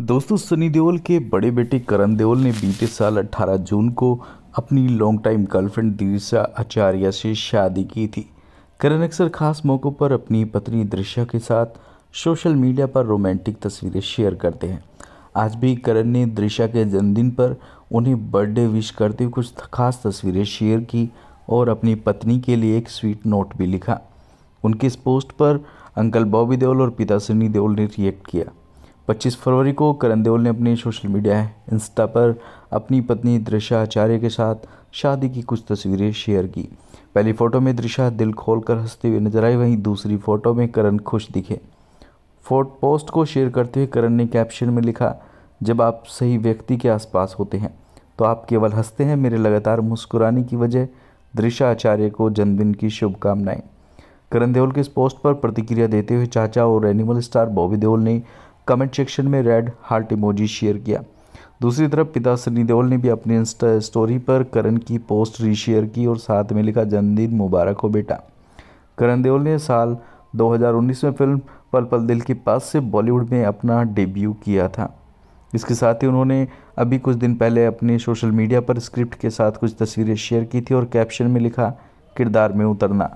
दोस्तों सनी देओल के बड़े बेटे करण देओल ने बीते साल 18 जून को अपनी long time girlfriend Disha Acharya से शादी की थी करण अक्सर खास मौक़ों पर अपनी पत्नी दृश्या के साथ सोशल मीडिया पर रोमांटिक तस्वीरें शेयर करते हैं आज भी करण ने दृश्या के जन्मदिन पर उन्हें बर्थडे विश करते हुए कुछ खास तस्वीरें शेयर की और अपनी पत्नी के लिए एक स्वीट नोट भी लिखा उनके इस पोस्ट पर अंकल बॉबी देओल और पिता सनी देओल ने रिएक्ट किया 25 फरवरी को करण देओल ने अपने सोशल मीडिया इंस्टा पर अपनी पत्नी दृशा आचार्य के साथ शादी की कुछ तस्वीरें शेयर की पहली फ़ोटो में दृशा दिल खोल कर हंसते हुए नजर आई वहीं दूसरी फ़ोटो में करण खुश दिखे फोट पोस्ट को शेयर करते हुए करण ने कैप्शन में लिखा जब आप सही व्यक्ति के आसपास होते हैं तो आप केवल हंसते हैं मेरे लगातार मुस्कुराने की वजह दृशा आचार्य को जन्मदिन की शुभकामनाएं करण देओल के इस पोस्ट पर प्रतिक्रिया देते हुए चाचा और एनिमल स्टार बॉबी देओल ने कमेंट सेक्शन में रेड हार्ट इमोजी शेयर किया दूसरी तरफ पिता सनी देओल ने भी अपनी इंस्टा स्टोरी पर करण की पोस्ट रीशेयर की और साथ में लिखा जन्मदिन मुबारक हो बेटा करण देओल ने साल 2019 में फिल्म पल पल दिल के पास से बॉलीवुड में अपना डेब्यू किया था इसके साथ ही उन्होंने अभी कुछ दिन पहले अपने सोशल मीडिया पर स्क्रिप्ट के साथ कुछ तस्वीरें शेयर की थी और कैप्शन में लिखा किरदार में उतरना